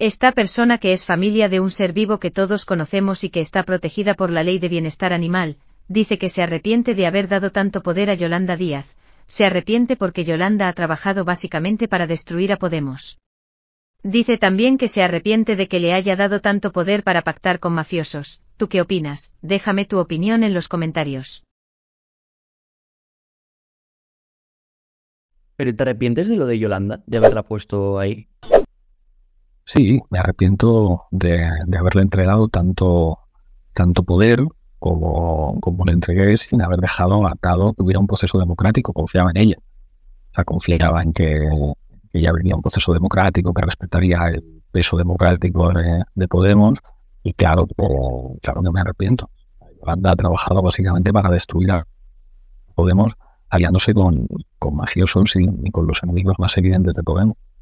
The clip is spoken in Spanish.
Esta persona que es familia de un ser vivo que todos conocemos y que está protegida por la ley de bienestar animal, dice que se arrepiente de haber dado tanto poder a Yolanda Díaz, se arrepiente porque Yolanda ha trabajado básicamente para destruir a Podemos. Dice también que se arrepiente de que le haya dado tanto poder para pactar con mafiosos. ¿Tú qué opinas? Déjame tu opinión en los comentarios. ¿Pero te arrepientes de lo de Yolanda, de haberla puesto ahí? Sí, me arrepiento de, haberle entregado tanto, tanto poder como, como, le entregué sin haber dejado atado que hubiera un proceso democrático. Confiaba en ella. O sea, confiaba en que, ella venía un proceso democrático que respetaría el peso democrático de, Podemos. Y claro, no claro que me arrepiento. ha trabajado básicamente para destruir a Podemos aliándose con, con mafiosos y con los enemigos más evidentes de Podemos.